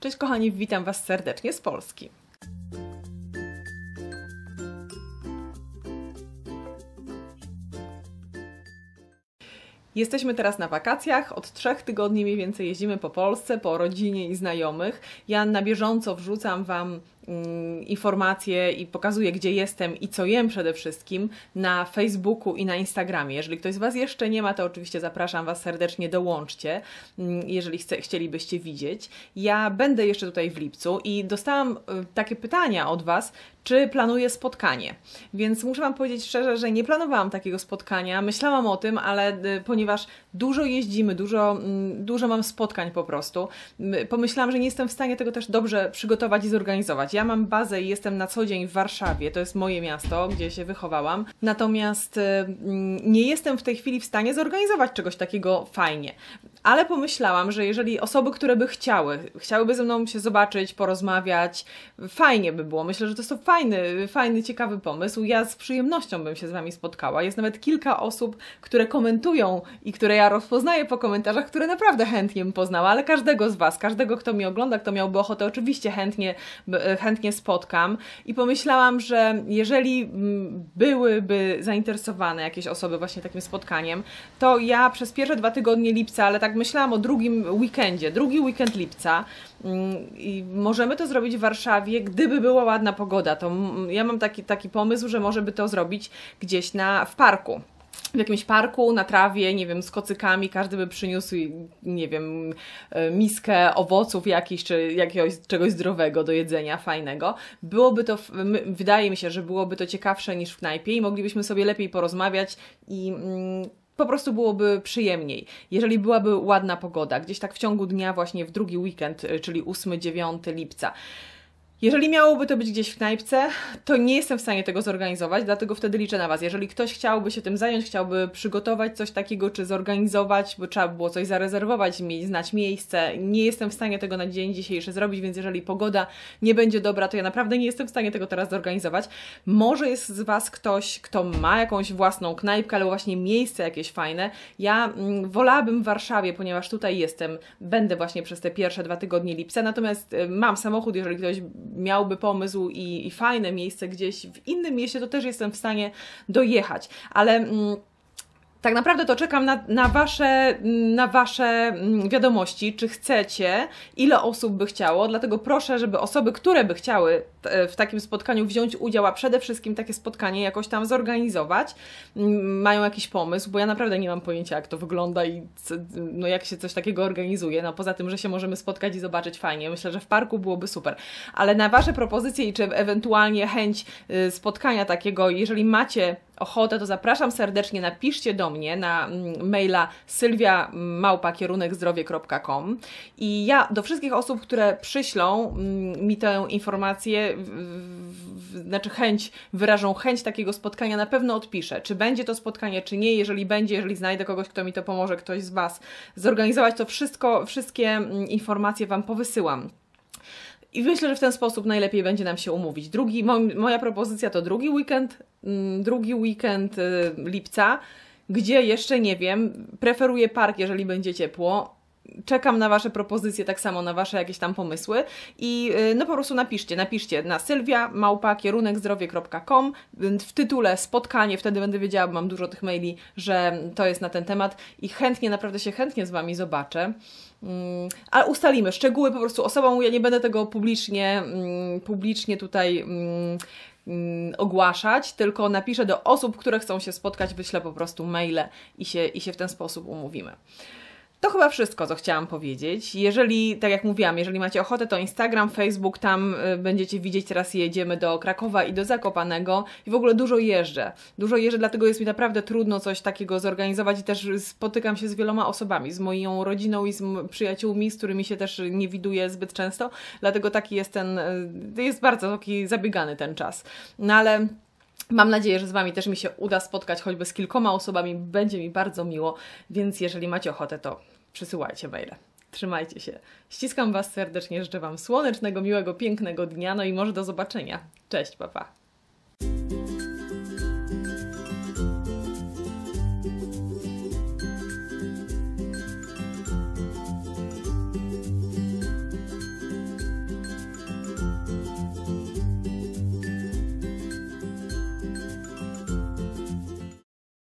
Cześć kochani, witam Was serdecznie z Polski. Jesteśmy teraz na wakacjach, od trzech tygodni mniej więcej jeździmy po Polsce, po rodzinie i znajomych. Ja na bieżąco wrzucam Wam Mm, informacje i pokazuję, gdzie jestem i co jem przede wszystkim na Facebooku i na Instagramie. Jeżeli ktoś z Was jeszcze nie ma, to oczywiście zapraszam Was serdecznie, dołączcie, mm, jeżeli chce, chcielibyście widzieć. Ja będę jeszcze tutaj w lipcu i dostałam y, takie pytania od Was, czy planuję spotkanie. Więc muszę Wam powiedzieć szczerze, że nie planowałam takiego spotkania. Myślałam o tym, ale y, ponieważ dużo jeździmy, dużo, mm, dużo mam spotkań po prostu, pomyślałam, że nie jestem w stanie tego też dobrze przygotować i zorganizować ja mam bazę i jestem na co dzień w Warszawie, to jest moje miasto, gdzie się wychowałam, natomiast y, mm, nie jestem w tej chwili w stanie zorganizować czegoś takiego fajnie ale pomyślałam, że jeżeli osoby, które by chciały, chciałyby ze mną się zobaczyć, porozmawiać, fajnie by było. Myślę, że to jest to fajny, fajny, ciekawy pomysł. Ja z przyjemnością bym się z Wami spotkała. Jest nawet kilka osób, które komentują i które ja rozpoznaję po komentarzach, które naprawdę chętnie bym poznała, ale każdego z Was, każdego, kto mnie ogląda, kto miałby ochotę, oczywiście chętnie, chętnie spotkam. I pomyślałam, że jeżeli mm, byłyby zainteresowane jakieś osoby właśnie takim spotkaniem, to ja przez pierwsze dwa tygodnie lipca, ale tak myślałam o drugim weekendzie, drugi weekend lipca mm, i możemy to zrobić w Warszawie, gdyby była ładna pogoda. To ja mam taki, taki pomysł, że może by to zrobić gdzieś na, w parku w jakimś parku, na trawie, nie wiem, z kocykami, każdy by przyniósł, nie wiem, e, miskę owoców jakichś, czy jakiegoś czegoś zdrowego do jedzenia, fajnego. Byłoby to, wydaje mi się, że byłoby to ciekawsze niż w knajpie i moglibyśmy sobie lepiej porozmawiać i... Mm, po prostu byłoby przyjemniej. Jeżeli byłaby ładna pogoda, gdzieś tak w ciągu dnia, właśnie w drugi weekend, y, czyli 8-9 lipca. Jeżeli miałoby to być gdzieś w knajpce, to nie jestem w stanie tego zorganizować, dlatego wtedy liczę na Was. Jeżeli ktoś chciałby się tym zająć, chciałby przygotować coś takiego, czy zorganizować, bo trzeba było coś zarezerwować, mieć, znać miejsce, nie jestem w stanie tego na dzień dzisiejszy zrobić, więc jeżeli pogoda nie będzie dobra, to ja naprawdę nie jestem w stanie tego teraz zorganizować. Może jest z Was ktoś, kto ma jakąś własną knajpkę, ale właśnie miejsce jakieś fajne. Ja mm, wolałabym w Warszawie, ponieważ tutaj jestem, będę właśnie przez te pierwsze dwa tygodnie lipca, natomiast y, mam samochód, jeżeli ktoś miałby pomysł i, i fajne miejsce gdzieś w innym mieście, to też jestem w stanie dojechać. Ale. Mm, tak naprawdę to czekam na, na, wasze, na Wasze mm, wiadomości, czy chcecie, ile osób by chciało. Dlatego proszę, żeby osoby, które by chciały e, w takim spotkaniu wziąć udział, a przede wszystkim takie spotkanie jakoś tam zorganizować, mm, mają jakiś pomysł, bo ja naprawdę nie mam pojęcia, jak to wygląda i no, jak się coś takiego organizuje. No poza tym, że się możemy spotkać i zobaczyć fajnie. Myślę, że w parku byłoby super. Ale na Wasze propozycje i czy ewentualnie chęć y, spotkania takiego, jeżeli macie ochotę, to zapraszam serdecznie, napiszcie do mnie na mm, maila sylwiamałpakierunek.zdrowie.com i ja do wszystkich osób, które przyślą mm, mi tę informację, znaczy chęć, wyrażą chęć takiego spotkania, na pewno odpiszę, czy będzie to spotkanie, czy nie, jeżeli będzie, jeżeli znajdę kogoś, kto mi to pomoże, ktoś z Was zorganizować, to wszystko, wszystkie mm, informacje Wam powysyłam. I myślę, że w ten sposób najlepiej będzie nam się umówić. Drugi, moja propozycja to drugi weekend, mm, drugi weekend y, lipca, gdzie jeszcze nie wiem, preferuję park, jeżeli będzie ciepło, czekam na Wasze propozycje, tak samo na Wasze jakieś tam pomysły i y, no po prostu napiszcie, napiszcie na sylwiamałpa.kierunekzdrowie.com małpa kierunekzdrowie.com w tytule spotkanie, wtedy będę wiedziała, bo mam dużo tych maili, że to jest na ten temat i chętnie, naprawdę się chętnie z Wami zobaczę. Mm, ale ustalimy szczegóły po prostu osobą, ja nie będę tego publicznie, mm, publicznie tutaj mm, ogłaszać, tylko napiszę do osób, które chcą się spotkać, wyślę po prostu maile i się, i się w ten sposób umówimy. To chyba wszystko, co chciałam powiedzieć. Jeżeli, tak jak mówiłam, jeżeli macie ochotę, to Instagram, Facebook, tam y, będziecie widzieć, teraz jedziemy do Krakowa i do Zakopanego i w ogóle dużo jeżdżę. Dużo jeżdżę, dlatego jest mi naprawdę trudno coś takiego zorganizować i też spotykam się z wieloma osobami, z moją rodziną i z przyjaciółmi, z którymi się też nie widuję zbyt często, dlatego taki jest ten, y, jest bardzo taki zabiegany ten czas. No ale... Mam nadzieję, że z Wami też mi się uda spotkać choćby z kilkoma osobami. Będzie mi bardzo miło, więc jeżeli macie ochotę, to przysyłajcie maile. Trzymajcie się. Ściskam Was serdecznie, życzę Wam słonecznego, miłego, pięknego dnia, no i może do zobaczenia. Cześć, papa. Pa.